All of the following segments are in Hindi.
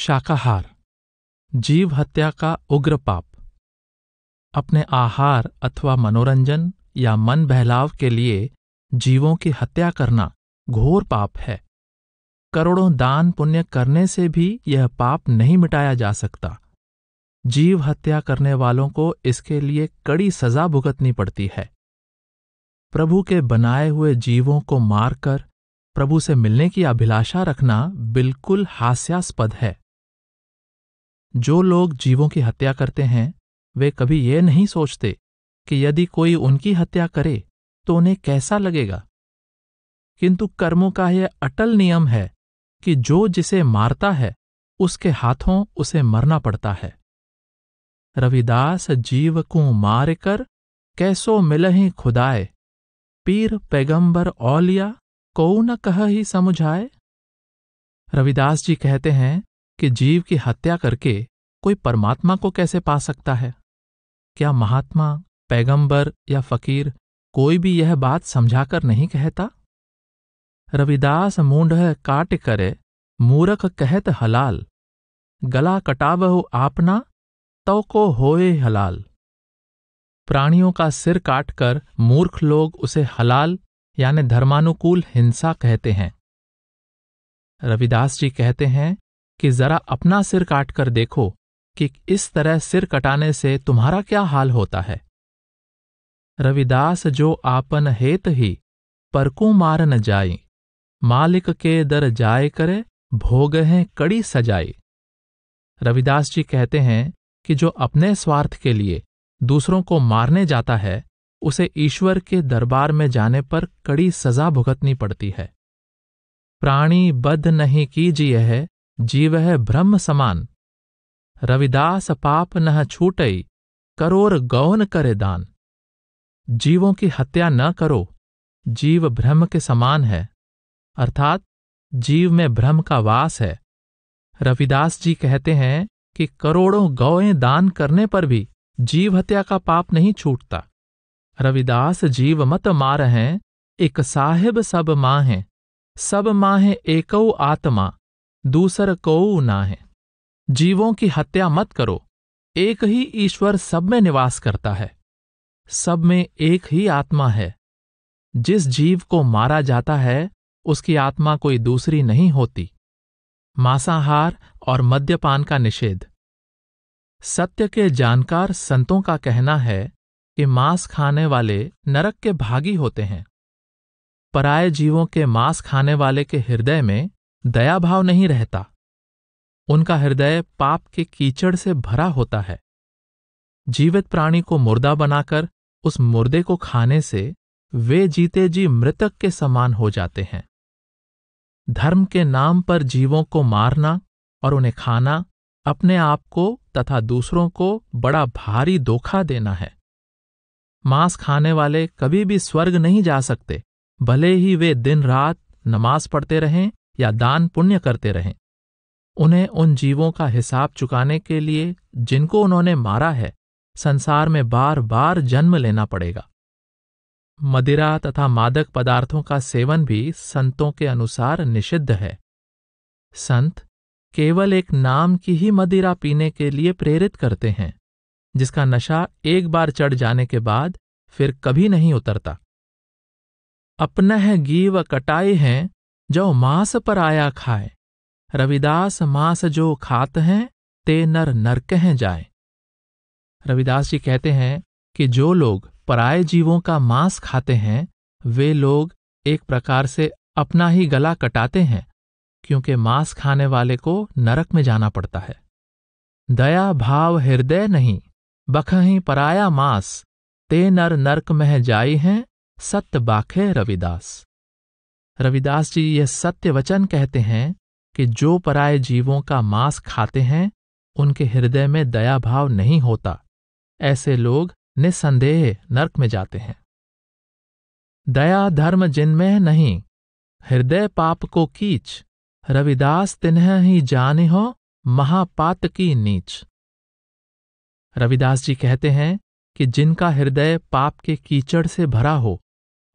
शाकाहार जीव हत्या का उग्र पाप अपने आहार अथवा मनोरंजन या मन बहलाव के लिए जीवों की हत्या करना घोर पाप है करोड़ों दान पुण्य करने से भी यह पाप नहीं मिटाया जा सकता जीव हत्या करने वालों को इसके लिए कड़ी सजा भुगतनी पड़ती है प्रभु के बनाए हुए जीवों को मारकर प्रभु से मिलने की अभिलाषा रखना बिल्कुल हास्यास्पद है जो लोग जीवों की हत्या करते हैं वे कभी यह नहीं सोचते कि यदि कोई उनकी हत्या करे तो उन्हें कैसा लगेगा किंतु कर्मों का यह अटल नियम है कि जो जिसे मारता है उसके हाथों उसे मरना पड़ता है रविदास जीव को मार कर कैसो मिलही खुदाए पीर पैगंबर औलिया को न कह ही समझाए रविदास जी कहते हैं कि जीव की हत्या करके कोई परमात्मा को कैसे पा सकता है क्या महात्मा पैगंबर या फकीर कोई भी यह बात समझाकर नहीं कहता रविदास मूंढ काट करे मूरख कहत हलाल गला कटाव हो आपना तो को होए हलाल प्राणियों का सिर काटकर मूर्ख लोग उसे हलाल यानी धर्मानुकूल हिंसा कहते हैं रविदास जी कहते हैं कि जरा अपना सिर काटकर देखो कि इस तरह सिर कटाने से तुम्हारा क्या हाल होता है रविदास जो आपन हेत ही परकू मार न जाई मालिक के दर जाए करे भोग हैं कड़ी सजाई रविदास जी कहते हैं कि जो अपने स्वार्थ के लिए दूसरों को मारने जाता है उसे ईश्वर के दरबार में जाने पर कड़ी सजा भुगतनी पड़ती है प्राणी बद्ध नहीं कीजिए है जीव है ब्रह्म समान रविदास पाप न छूटई करोर गौन करे दान जीवों की हत्या न करो जीव ब्रह्म के समान है अर्थात जीव में ब्रह्म का वास है रविदास जी कहते हैं कि करोड़ों गौएं दान करने पर भी जीव हत्या का पाप नहीं छूटता रविदास जीव मत मार हैं एक साहेब सब माँ हैं सब माँ हैं एकऊ आत्मा दूसर कौ ना है जीवों की हत्या मत करो एक ही ईश्वर सब में निवास करता है सब में एक ही आत्मा है जिस जीव को मारा जाता है उसकी आत्मा कोई दूसरी नहीं होती मांसाहार और मद्यपान का निषेध सत्य के जानकार संतों का कहना है कि मांस खाने वाले नरक के भागी होते हैं पराय जीवों के मांस खाने वाले के हृदय में दया भाव नहीं रहता उनका हृदय पाप के कीचड़ से भरा होता है जीवित प्राणी को मुर्दा बनाकर उस मुर्दे को खाने से वे जीते जी मृतक के समान हो जाते हैं धर्म के नाम पर जीवों को मारना और उन्हें खाना अपने आप को तथा दूसरों को बड़ा भारी धोखा देना है मांस खाने वाले कभी भी स्वर्ग नहीं जा सकते भले ही वे दिन रात नमाज पढ़ते रहें या दान पुण्य करते रहें उन्हें उन जीवों का हिसाब चुकाने के लिए जिनको उन्होंने मारा है संसार में बार बार जन्म लेना पड़ेगा मदिरा तथा मादक पदार्थों का सेवन भी संतों के अनुसार निषिद्ध है संत केवल एक नाम की ही मदिरा पीने के लिए प्रेरित करते हैं जिसका नशा एक बार चढ़ जाने के बाद फिर कभी नहीं उतरता है गीव कटाई हैं जो मांस पर आया खाए रविदास मांस जो खात हैं ते नर नरक हैं जाए रविदास जी कहते हैं कि जो लोग पराय जीवों का मांस खाते हैं वे लोग एक प्रकार से अपना ही गला कटाते हैं क्योंकि मांस खाने वाले को नरक में जाना पड़ता है दया भाव हृदय नहीं बखही पराया मांस ते नर नरक मह जाई हैं सत्य बाखे रविदास रविदास जी यह सत्य वचन कहते हैं कि जो पराय जीवों का मांस खाते हैं उनके हृदय में दया भाव नहीं होता ऐसे लोग निसंदेह नरक में जाते हैं दया धर्म जिनमें नहीं हृदय पाप को कीच रविदास तिन्ह ही जाने हो महापात की नीच रविदास जी कहते हैं कि जिनका हृदय पाप के कीचड़ से भरा हो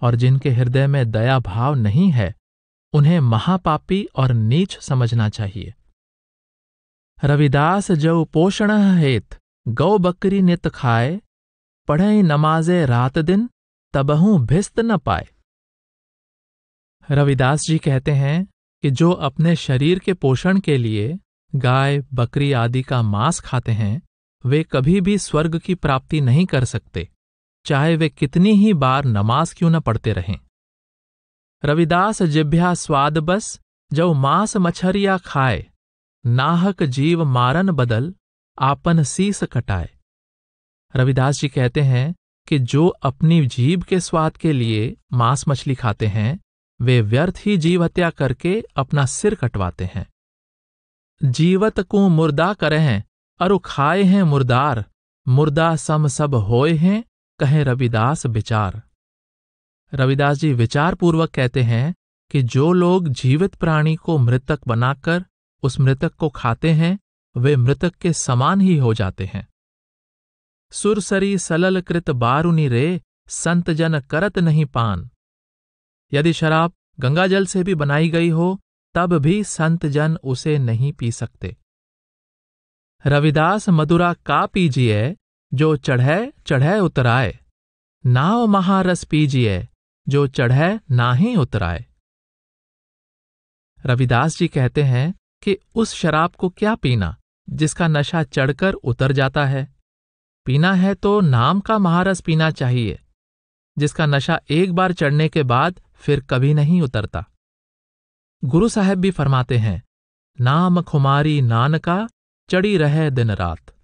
और जिनके हृदय में दया भाव नहीं है उन्हें महापापी और नीच समझना चाहिए रविदास जो पोषण हेत गौ बकरी नित खाए पढ़े नमाजे रात दिन तबहू भिस्त न पाए रविदास जी कहते हैं कि जो अपने शरीर के पोषण के लिए गाय बकरी आदि का मांस खाते हैं वे कभी भी स्वर्ग की प्राप्ति नहीं कर सकते चाहे वे कितनी ही बार नमाज क्यों न पढ़ते रहें रविदास जिभ्या स्वाद बस जौ मांस मछरिया खाए नाहक जीव मारन बदल आपन सीस कटाए रविदास जी कहते हैं कि जो अपनी जीव के स्वाद के लिए मांस मछली खाते हैं वे व्यर्थ ही जीव हत्या करके अपना सिर कटवाते हैं जीवत को मुर्दा करे हैं अरु खाए हैं मुर्दार मुर्दा सम सब होए हैं कहे रविदास विचार रविदास जी विचारपूर्वक कहते हैं कि जो लोग जीवित प्राणी को मृतक बनाकर उस मृतक को खाते हैं वे मृतक के समान ही हो जाते हैं सुरसरी सलल कृत बारुनी रे संत जन करत नहीं पान यदि शराब गंगाजल से भी बनाई गई हो तब भी संत जन उसे नहीं पी सकते रविदास मदुरा का पीजिए जो चढ़े चढ़े उतराए नाव महारस पीजिए जो चढ़े ना ही उतराए रविदास जी कहते हैं कि उस शराब को क्या पीना जिसका नशा चढ़कर उतर जाता है पीना है तो नाम का महारस पीना चाहिए जिसका नशा एक बार चढ़ने के बाद फिर कभी नहीं उतरता गुरु साहब भी फरमाते हैं नाम खुमारी नानका चढ़ी रहे दिन रात